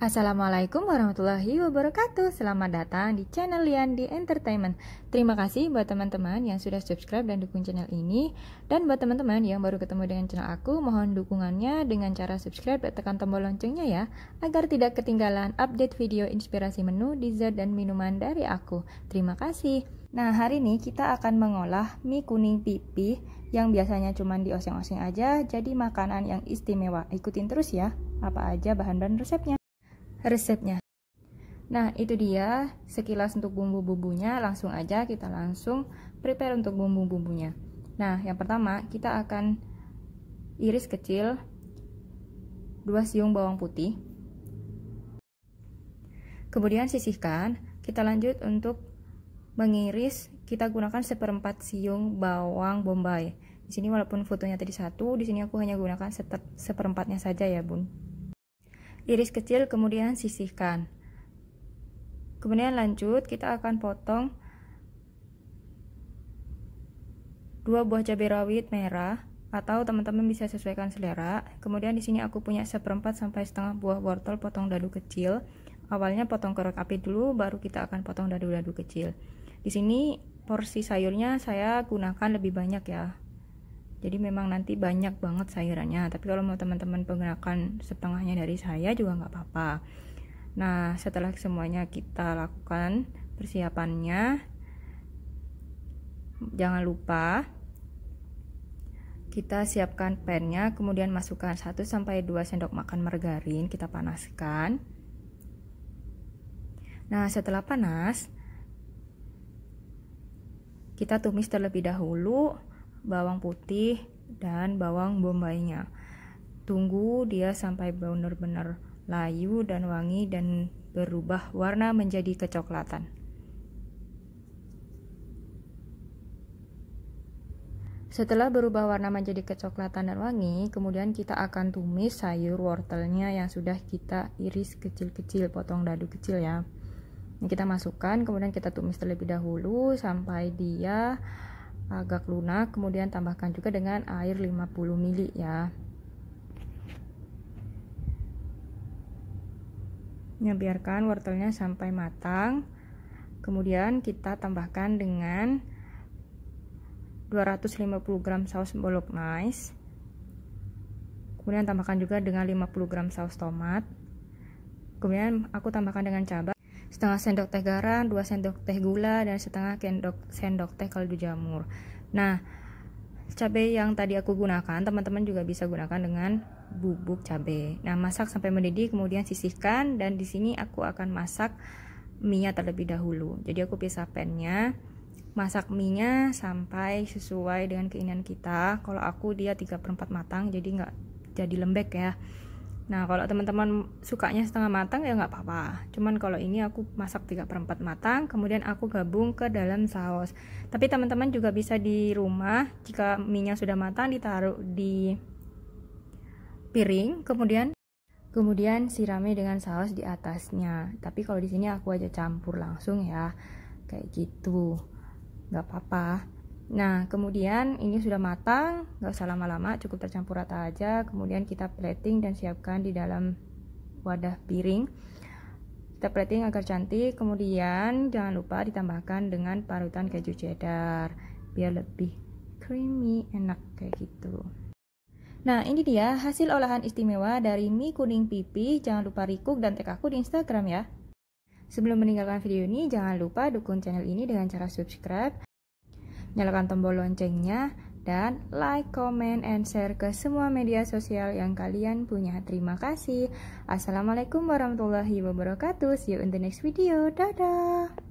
Assalamualaikum warahmatullahi wabarakatuh Selamat datang di channel Liandi Entertainment Terima kasih buat teman-teman yang sudah subscribe dan dukung channel ini Dan buat teman-teman yang baru ketemu dengan channel aku Mohon dukungannya dengan cara subscribe dan tekan tombol loncengnya ya Agar tidak ketinggalan update video inspirasi menu, dessert, dan minuman dari aku Terima kasih Nah hari ini kita akan mengolah mie kuning pipih yang biasanya cuma dioseng-oseng aja jadi makanan yang istimewa. Ikutin terus ya, apa aja bahan dan resepnya resepnya. Nah, itu dia sekilas untuk bumbu-bumbunya. Langsung aja kita langsung prepare untuk bumbu-bumbunya. Nah, yang pertama kita akan iris kecil 2 siung bawang putih. Kemudian sisihkan. Kita lanjut untuk mengiris. Kita gunakan seperempat siung bawang bombay. Di sini walaupun fotonya tadi satu, di sini aku hanya gunakan seperempatnya saja ya, Bun iris kecil kemudian sisihkan kemudian lanjut kita akan potong dua buah cabai rawit merah atau teman-teman bisa sesuaikan selera kemudian di sini aku punya seperempat sampai setengah buah wortel potong dadu kecil awalnya potong korek api dulu baru kita akan potong dadu-dadu kecil di sini porsi sayurnya saya gunakan lebih banyak ya jadi memang nanti banyak banget sayurannya tapi kalau mau teman-teman penggerakan setengahnya dari saya juga nggak apa-apa nah setelah semuanya kita lakukan persiapannya jangan lupa kita siapkan pannya kemudian masukkan 1 sampai 2 sendok makan margarin kita panaskan nah setelah panas kita tumis terlebih dahulu bawang putih dan bawang bombaynya. Tunggu dia sampai benar-benar layu dan wangi dan berubah warna menjadi kecoklatan. Setelah berubah warna menjadi kecoklatan dan wangi, kemudian kita akan tumis sayur wortelnya yang sudah kita iris kecil-kecil, potong dadu kecil ya. Ini kita masukkan, kemudian kita tumis terlebih dahulu sampai dia agak lunak kemudian tambahkan juga dengan air 50 ml ya Nah, biarkan wortelnya sampai matang. Kemudian kita tambahkan dengan 250 gram saus bolok nice Kemudian tambahkan juga dengan 50 gram saus tomat. Kemudian aku tambahkan dengan cabai setengah sendok teh garam, dua sendok teh gula, dan setengah sendok, sendok teh kaldu jamur. Nah, cabai yang tadi aku gunakan, teman-teman juga bisa gunakan dengan bubuk cabai. Nah, masak sampai mendidih, kemudian sisihkan, dan di sini aku akan masak mie terlebih dahulu. Jadi aku pisah pennya, masak mie sampai sesuai dengan keinginan kita. Kalau aku dia 3 per 4 matang, jadi nggak jadi lembek ya. Nah, kalau teman-teman sukanya setengah matang ya nggak apa-apa. Cuman kalau ini aku masak 3 per 4 matang, kemudian aku gabung ke dalam saus. Tapi teman-teman juga bisa di rumah, jika minyak sudah matang ditaruh di piring, kemudian kemudian sirami dengan saus di atasnya. Tapi kalau di sini aku aja campur langsung ya, kayak gitu. Nggak apa-apa. Nah, kemudian ini sudah matang, nggak usah lama-lama, cukup tercampur rata aja. Kemudian kita plating dan siapkan di dalam wadah piring. Kita plating agar cantik, kemudian jangan lupa ditambahkan dengan parutan keju cheddar biar lebih creamy, enak kayak gitu. Nah, ini dia hasil olahan istimewa dari mie kuning pipi. Jangan lupa recook dan tag aku di Instagram ya. Sebelum meninggalkan video ini, jangan lupa dukung channel ini dengan cara subscribe nyalakan tombol loncengnya, dan like, comment, and share ke semua media sosial yang kalian punya. Terima kasih. Assalamualaikum warahmatullahi wabarakatuh. See you in the next video. Dadah!